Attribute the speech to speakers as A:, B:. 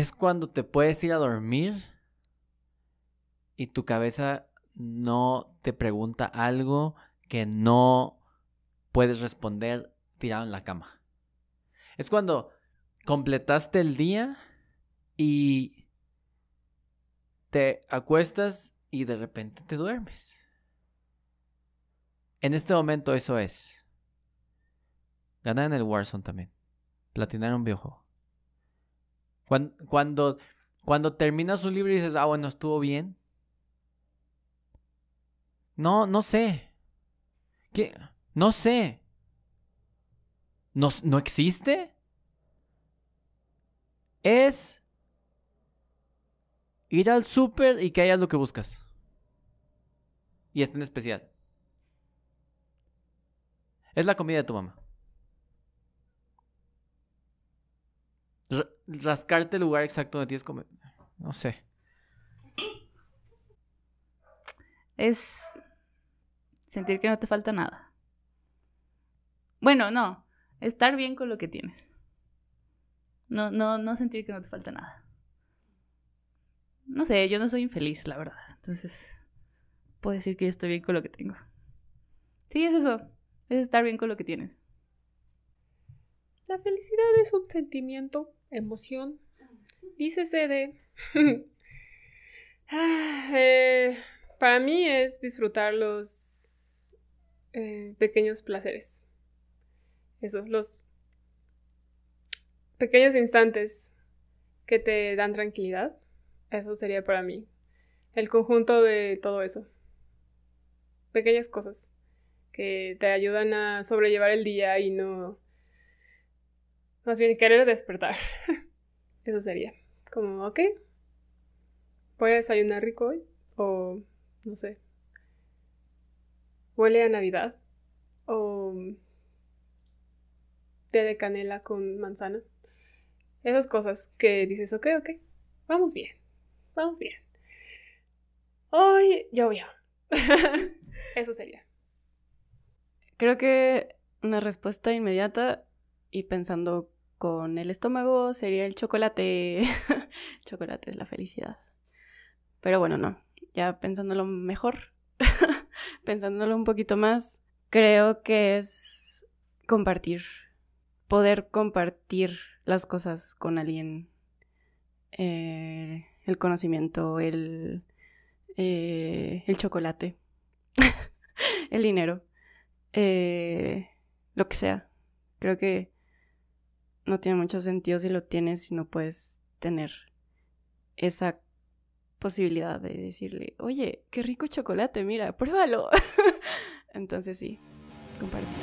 A: es cuando te puedes ir a dormir y tu cabeza no te pregunta algo que no puedes responder tirado en la cama. Es cuando completaste el día y te acuestas y de repente te duermes. En este momento eso es. Ganar en el Warzone también. Platinar un videojuego. Cuando, cuando, terminas un libro y dices, ah, bueno, estuvo bien. No, no sé. ¿Qué? No sé. ¿No, no existe? Es ir al súper y que haya lo que buscas. Y está en especial. Es la comida de tu mamá. rascarte el lugar exacto donde tienes comer. No sé.
B: Es sentir que no te falta nada. Bueno, no. Estar bien con lo que tienes. No, no, no sentir que no te falta nada. No sé, yo no soy infeliz, la verdad. Entonces, puedo decir que yo estoy bien con lo que tengo. Sí, es eso. Es estar bien con lo que tienes. La felicidad es un sentimiento emoción. dice de... Ah, eh, para mí es disfrutar los eh, pequeños placeres. Eso, los pequeños instantes que te dan tranquilidad. Eso sería para mí el conjunto de todo eso. Pequeñas cosas que te ayudan a sobrellevar el día y no más bien querer despertar. Eso sería. Como, ok, voy a desayunar rico hoy. O, no sé, huele a Navidad. O té de canela con manzana. Esas cosas que dices, ok, ok, vamos bien, vamos bien.
C: Hoy llovió.
B: Eso sería.
C: Creo que una respuesta inmediata y pensando con el estómago sería el chocolate. chocolate es la felicidad. Pero bueno, no, ya pensándolo mejor, pensándolo un poquito más, creo que es compartir, poder compartir las cosas con alguien, eh, el conocimiento, el, eh, el chocolate, el dinero, eh, lo que sea. Creo que no tiene mucho sentido si lo tienes si no puedes tener esa posibilidad de decirle, oye, qué rico chocolate, mira, pruébalo. Entonces sí, comparto.